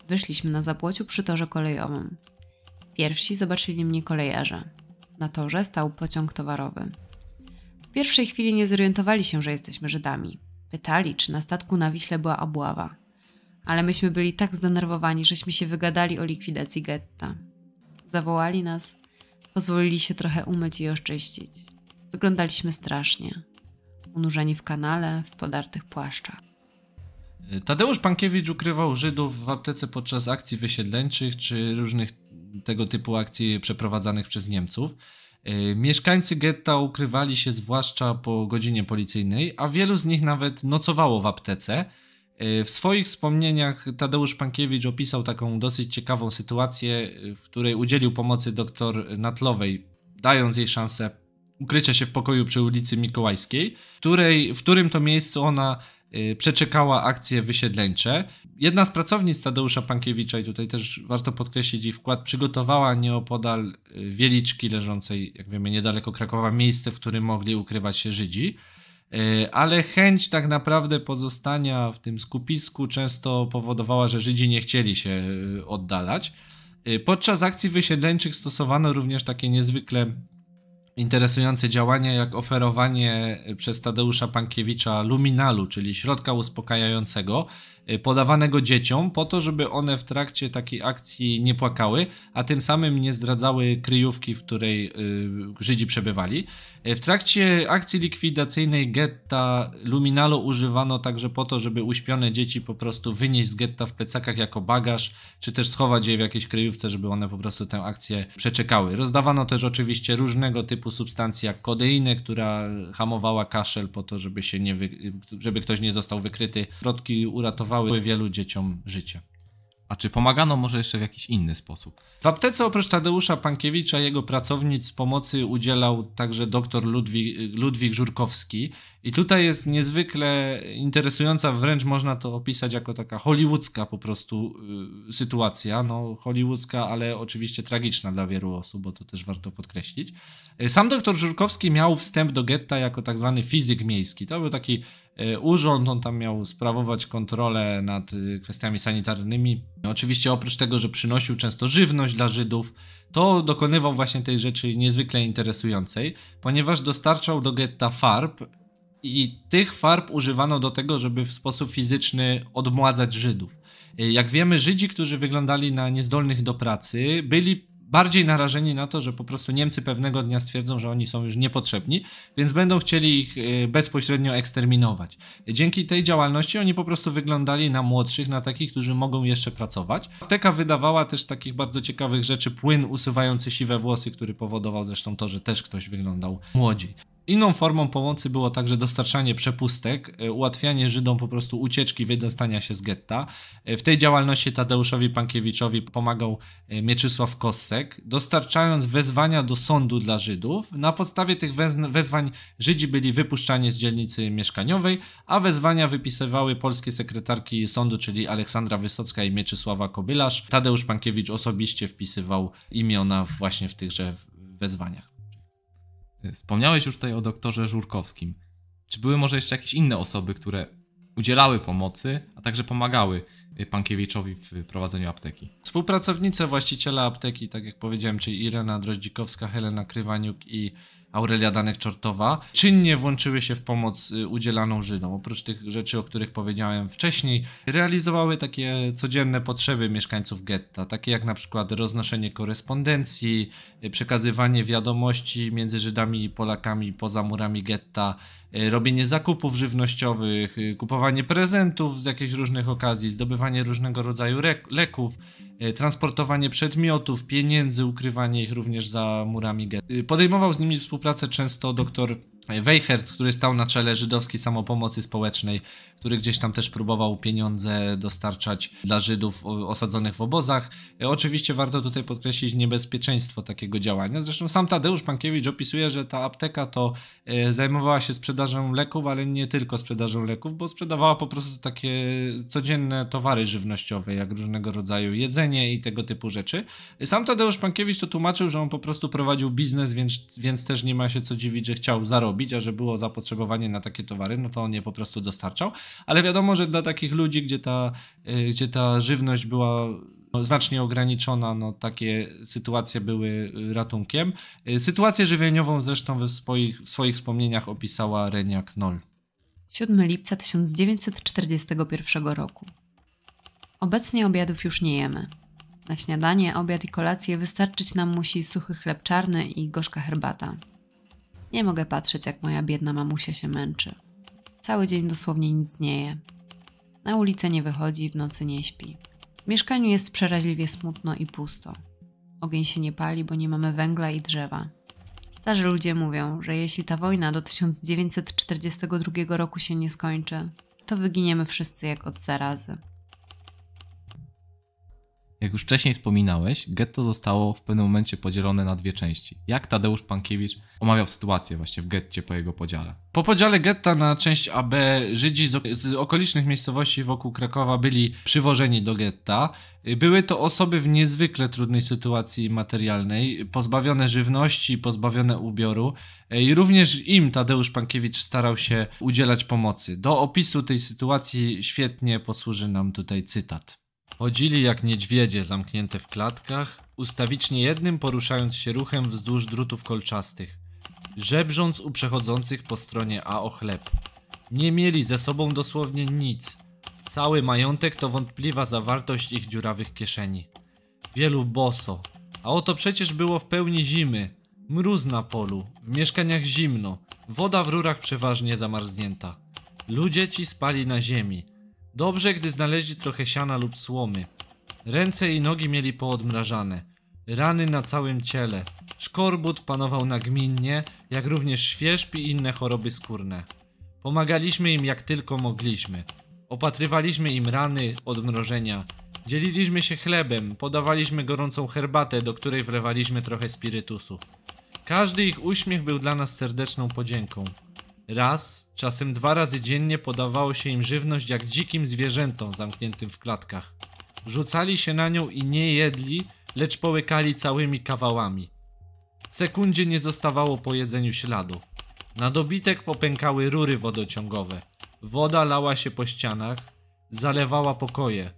Wyszliśmy na zapłociu przy torze kolejowym. Pierwsi zobaczyli mnie kolejarze. Na torze stał pociąg towarowy. W pierwszej chwili nie zorientowali się, że jesteśmy Żydami. Pytali, czy na statku na Wiśle była obława. Ale myśmy byli tak zdenerwowani, żeśmy się wygadali o likwidacji getta. Zawołali nas, pozwolili się trochę umyć i oczyścić. Wyglądaliśmy strasznie. Unurzeni w kanale, w podartych płaszczach. Tadeusz Pankiewicz ukrywał Żydów w aptece podczas akcji wysiedleńczych czy różnych tego typu akcji przeprowadzanych przez Niemców. E, mieszkańcy getta ukrywali się zwłaszcza po godzinie policyjnej, a wielu z nich nawet nocowało w aptece. E, w swoich wspomnieniach Tadeusz Pankiewicz opisał taką dosyć ciekawą sytuację, e, w której udzielił pomocy doktor Natlowej, dając jej szansę ukrycia się w pokoju przy ulicy Mikołajskiej, której, w którym to miejscu ona Y, przeczekała akcje wysiedleńcze. Jedna z pracownic Tadeusza Pankiewicza, i tutaj też warto podkreślić jej wkład, przygotowała nieopodal y, wieliczki leżącej, jak wiemy, niedaleko Krakowa, miejsce, w którym mogli ukrywać się Żydzi. Y, ale chęć tak naprawdę pozostania w tym skupisku często powodowała, że Żydzi nie chcieli się oddalać. Podczas akcji wysiedleńczych stosowano również takie niezwykle interesujące działania, jak oferowanie przez Tadeusza Pankiewicza luminalu, czyli środka uspokajającego, Y, podawanego dzieciom po to, żeby one w trakcie takiej akcji nie płakały, a tym samym nie zdradzały kryjówki, w której y, Żydzi przebywali. Y, w trakcie akcji likwidacyjnej getta Luminalo używano także po to, żeby uśpione dzieci po prostu wynieść z getta w plecakach jako bagaż, czy też schować je w jakiejś kryjówce, żeby one po prostu tę akcję przeczekały. Rozdawano też oczywiście różnego typu substancje jak kodeinę, która hamowała kaszel po to, żeby, się nie wy... żeby ktoś nie został wykryty. Środki uratowały uratowały wielu dzieciom życie. A czy pomagano może jeszcze w jakiś inny sposób? W aptece oprócz Tadeusza Pankiewicza jego pracownic pomocy udzielał także dr Ludwik, Żurkowski. I tutaj jest niezwykle interesująca, wręcz można to opisać jako taka hollywoodzka po prostu y, sytuacja. No hollywoodzka, ale oczywiście tragiczna dla wielu osób, bo to też warto podkreślić. Y, sam dr Żurkowski miał wstęp do getta jako tak zwany fizyk miejski. To był taki E, urząd, on tam miał sprawować kontrolę nad e, kwestiami sanitarnymi. Oczywiście oprócz tego, że przynosił często żywność dla Żydów, to dokonywał właśnie tej rzeczy niezwykle interesującej, ponieważ dostarczał do getta farb i tych farb używano do tego, żeby w sposób fizyczny odmładzać Żydów. E, jak wiemy, Żydzi, którzy wyglądali na niezdolnych do pracy, byli bardziej narażeni na to, że po prostu Niemcy pewnego dnia stwierdzą, że oni są już niepotrzebni, więc będą chcieli ich y, bezpośrednio eksterminować. Dzięki tej działalności oni po prostu wyglądali na młodszych, na takich, którzy mogą jeszcze pracować. Apteka wydawała też takich bardzo ciekawych rzeczy, płyn usuwający siwe włosy, który powodował zresztą to, że też ktoś wyglądał młodziej. Inną formą pomocy było także dostarczanie przepustek, e, ułatwianie Żydom po prostu ucieczki, wydostania się z getta. E, w tej działalności Tadeuszowi Pankiewiczowi pomagał e, Mieczysław Kossek, dostarczając wezwania do sądu dla Żydów. Na podstawie tych wezwań Żydzi byli wypuszczani z dzielnicy mieszkaniowej, a wezwania wypisywały polskie sekretarki sądu, czyli Aleksandra Wysocka i Mieczysława Kobylarz. Tadeusz Pankiewicz osobiście wpisywał imiona właśnie w tychże wezwaniach. Wspomniałeś już tutaj o doktorze Żurkowskim. Czy były może jeszcze jakieś inne osoby, które udzielały pomocy, a także pomagały y, Pankiewiczowi w prowadzeniu apteki? Współpracownice właściciela apteki, tak jak powiedziałem, czyli Irena Droździkowska, Helena Krywaniuk i Aurelia Danek-Czortowa, czynnie włączyły się w pomoc y, udzielaną Żydom. Oprócz tych rzeczy, o których powiedziałem wcześniej, realizowały takie codzienne potrzeby mieszkańców getta, takie jak na przykład roznoszenie korespondencji, y, przekazywanie wiadomości między Żydami i Polakami poza murami getta, y, robienie zakupów żywnościowych, kupowanie prezentów z jakichś różnych okazji, zdobywanie różnego rodzaju leków, transportowanie przedmiotów, pieniędzy, ukrywanie ich również za murami getta. Podejmował z nimi współpracę pracę często doktor Weichert, który stał na czele żydowskiej samopomocy społecznej, który gdzieś tam też próbował pieniądze dostarczać dla Żydów osadzonych w obozach. E, oczywiście warto tutaj podkreślić niebezpieczeństwo takiego działania. Zresztą sam Tadeusz Pankiewicz opisuje, że ta apteka to e, zajmowała się sprzedażą leków, ale nie tylko sprzedażą leków, bo sprzedawała po prostu takie codzienne towary żywnościowe, jak różnego rodzaju jedzenie i tego typu rzeczy. E, sam Tadeusz Pankiewicz to tłumaczył, że on po prostu prowadził biznes, więc, więc też nie ma się co dziwić, że chciał zarobić zarobić, a że było zapotrzebowanie na takie towary, no to on je po prostu dostarczał. Ale wiadomo, że dla takich ludzi, gdzie ta, y, gdzie ta żywność była no, znacznie ograniczona, no takie sytuacje były y, ratunkiem. Y, sytuację żywieniową zresztą w swoich, w swoich wspomnieniach opisała Reniak Noll. 7 lipca 1941 roku. Obecnie obiadów już nie jemy. Na śniadanie, obiad i kolację wystarczyć nam musi suchy chleb czarny i gorzka herbata. Nie mogę patrzeć, jak moja biedna mamusia się męczy. Cały dzień dosłownie nic nie je. Na ulicę nie wychodzi, w nocy nie śpi. W mieszkaniu jest przeraźliwie smutno i pusto. Ogień się nie pali, bo nie mamy węgla i drzewa. Starzy ludzie mówią, że jeśli ta wojna do 1942 roku się nie skończy, to wyginiemy wszyscy jak od zarazy. Jak już wcześniej wspominałeś, getto zostało w pewnym momencie podzielone na dwie części. Jak Tadeusz Pankiewicz omawiał sytuację właśnie w getcie po jego podziale? Po podziale getta na część AB Żydzi z, okolicznych miejscowości wokół Krakowa byli przywożeni do getta. Były to osoby w niezwykle trudnej sytuacji materialnej, pozbawione żywności, pozbawione ubioru e, i również im Tadeusz Pankiewicz starał się udzielać pomocy. Do opisu tej sytuacji świetnie posłuży nam tutaj cytat. Chodzili jak niedźwiedzie zamknięte w klatkach, ustawicznie jednym poruszając się ruchem wzdłuż drutów kolczastych, żebrząc u przechodzących po stronie A o chleb. Nie mieli ze sobą dosłownie nic. Cały majątek to wątpliwa zawartość ich dziurawych kieszeni. Wielu boso. A oto przecież było w pełni zimy. Mróz na polu, w mieszkaniach zimno, woda w rurach przeważnie zamarznięta. Ludzie ci spali na ziemi, Dobrze, gdy znaleźli trochę siana lub słomy. Ręce i nogi mieli poodmrażane. Rany na całym ciele. Szkorbut panował nagminnie, jak również świerzb i inne choroby skórne. Pomagaliśmy im jak tylko mogliśmy. Opatrywaliśmy im rany, odmrożenia. Dzieliliśmy się chlebem, podawaliśmy gorącą herbatę, do której wlewaliśmy trochę spirytusu. Każdy ich uśmiech był dla nas serdeczną podzięką. Raz, czasem dwa razy dziennie podawało się im żywność jak dzikim zwierzętom zamkniętym w klatkach. Rzucali się na nią i nie jedli, lecz połykali całymi kawałami. W sekundzie nie zostawało po jedzeniu śladu. Na dobitek popękały rury wodociągowe. Woda lała się po ścianach, zalewała pokoje.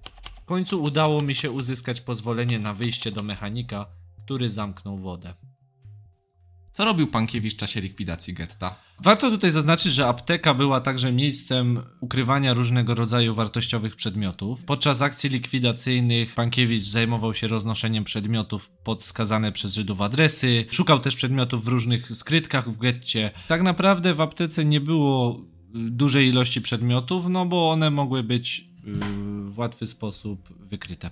W końcu udało mi się uzyskać pozwolenie na wyjście do mechanika, który zamknął wodę. Co robił Pankiewicz w czasie likwidacji getta? Warto tutaj zaznaczyć, że apteka była także miejscem ukrywania różnego rodzaju wartościowych przedmiotów. Podczas akcji likwidacyjnych Pankiewicz zajmował się roznoszeniem przedmiotów pod skazane przez Żydów adresy, szukał też przedmiotów w różnych skrytkach w getcie. Tak naprawdę w aptece nie było y, dużej ilości przedmiotów, no bo one mogły być y, w łatwy sposób wykryte.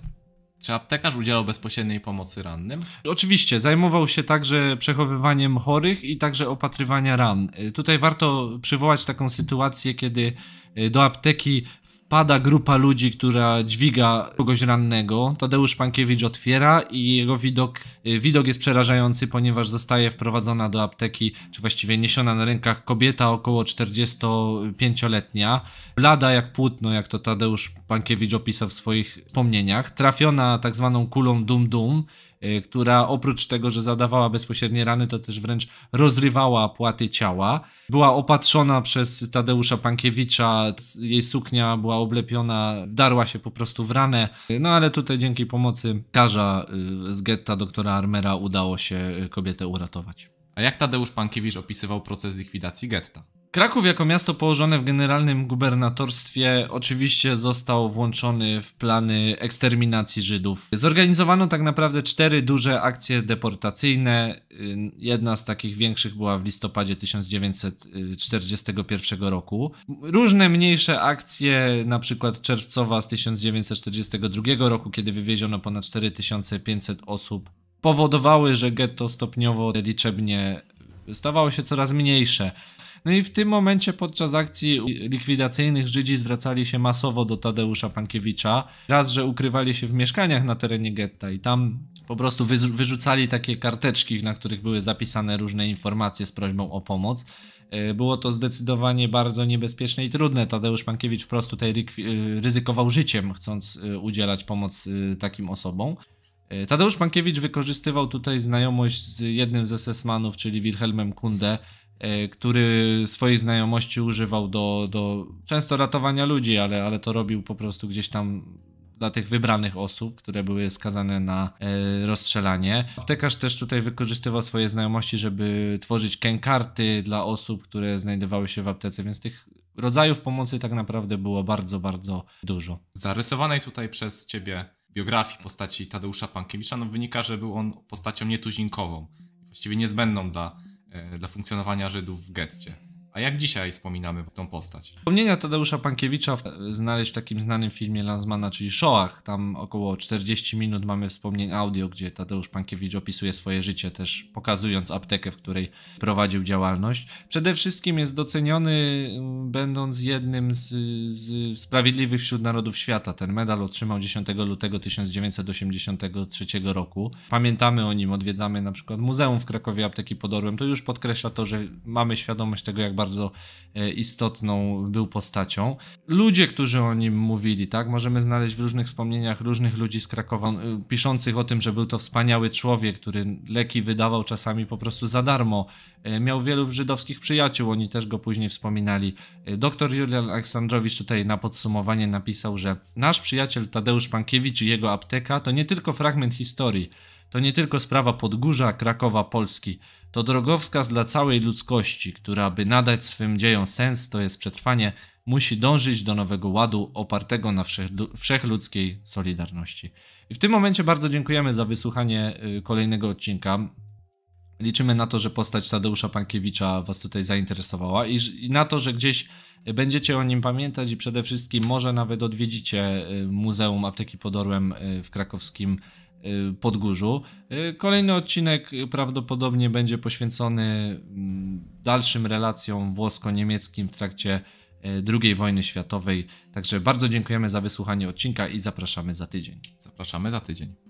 Czy aptekarz udzielał bezpośredniej pomocy rannym? Oczywiście, zajmował się także przechowywaniem chorych i także opatrywania ran. Y, tutaj warto przywołać taką sytuację, kiedy y, do apteki Pada grupa ludzi, która dźwiga kogoś rannego. Tadeusz Pankiewicz otwiera i jego widok, y, widok jest przerażający, ponieważ zostaje wprowadzona do apteki, czy właściwie niesiona na rękach kobieta około 45-letnia, blada jak płótno, jak to Tadeusz Pankiewicz opisał w swoich wspomnieniach, trafiona tak zwaną kulą dum-dum, Y, która oprócz tego, że zadawała bezpośrednie rany, to też wręcz rozrywała płaty ciała. Była opatrzona przez Tadeusza Pankiewicza, jej suknia była oblepiona, wdarła się po prostu w ranę. No ale tutaj dzięki pomocy Karza y, z getta doktora Armera udało się y, kobietę uratować. A jak Tadeusz Pankiewicz opisywał proces likwidacji getta? Kraków jako miasto położone w generalnym gubernatorstwie oczywiście został włączony w plany eksterminacji Żydów. Zorganizowano tak naprawdę cztery duże akcje deportacyjne. Y, jedna z takich większych była w listopadzie 1941 roku. Różne mniejsze akcje, na przykład czerwcowa z 1942 roku, kiedy wywieziono ponad 4500 osób, powodowały, że getto stopniowo liczebnie stawało się coraz mniejsze. No i w tym momencie podczas akcji likwidacyjnych Żydzi zwracali się masowo do Tadeusza Pankiewicza. Raz, że ukrywali się w mieszkaniach na terenie getta i tam po prostu wyrzucali takie karteczki, na których były zapisane różne informacje z prośbą o pomoc. E, było to zdecydowanie bardzo niebezpieczne i trudne. Tadeusz Pankiewicz po prostu tutaj e, ryzykował życiem, chcąc e, udzielać pomoc takim osobom. Tadeusz Pankiewicz wykorzystywał tutaj znajomość z jednym z SS-manów, czyli Wilhelmem Kunde, E, który swojej znajomości używał do, do często ratowania ludzi, ale, ale to robił po prostu gdzieś tam dla tych wybranych osób, które były skazane na e, rozstrzelanie. Aptekarz też tutaj wykorzystywał swoje znajomości, żeby tworzyć kękarty dla osób, które znajdowały się w aptece, więc tych rodzajów pomocy tak naprawdę było bardzo, bardzo dużo. Zarysowanej tutaj przez ciebie biografii postaci Tadeusza Pankiewicza no wynika, że był on postacią nietuzinkową, właściwie niezbędną dla E, dla funkcjonowania Żydów w getcie. A jak dzisiaj wspominamy tą postać? Wspomnienia Tadeusza Pankiewicza znaleźć w takim znanym filmie Lanzmana, czyli Shoah. Tam około 40 minut mamy wspomnień audio, gdzie Tadeusz Pankiewicz opisuje swoje życie, też pokazując aptekę, w której prowadził działalność. Przede wszystkim jest doceniony, mm, będąc jednym z, z sprawiedliwych wśród narodów świata. Ten medal otrzymał 10 lutego 1983 roku. Pamiętamy o nim, odwiedzamy na przykład Muzeum w Krakowie Apteki pod Orłem. To już podkreśla to, że mamy świadomość tego, jak bardzo bardzo e, istotną był postacią. Ludzie, którzy o nim mówili, tak, możemy znaleźć w różnych wspomnieniach różnych ludzi z Krakowa, e, piszących o tym, że był to wspaniały człowiek, który leki wydawał czasami po prostu za darmo. E, miał wielu żydowskich przyjaciół, oni też go później wspominali. Doktor Julian Aleksandrowicz tutaj na podsumowanie napisał, że nasz przyjaciel Tadeusz Pankiewicz i jego apteka to nie tylko fragment historii, to nie tylko sprawa Podgórza, Krakowa, Polski. To drogowskaz dla całej ludzkości, która by nadać swym dziejom sens, to jest przetrwanie, musi dążyć do nowego ładu opartego na wszechludzkiej solidarności. I w tym momencie bardzo dziękujemy za wysłuchanie y, kolejnego odcinka. Liczymy na to, że postać Tadeusza Pankiewicza Was tutaj zainteresowała i, i na to, że gdzieś będziecie o nim pamiętać i przede wszystkim może nawet odwiedzicie y, Muzeum Apteki Podorłem y, w krakowskim Y, Podgórzu. Y, kolejny odcinek prawdopodobnie będzie poświęcony mm, dalszym relacjom włosko-niemieckim w trakcie y, II wojny światowej. Także bardzo dziękujemy za wysłuchanie odcinka i zapraszamy za tydzień. Zapraszamy za tydzień.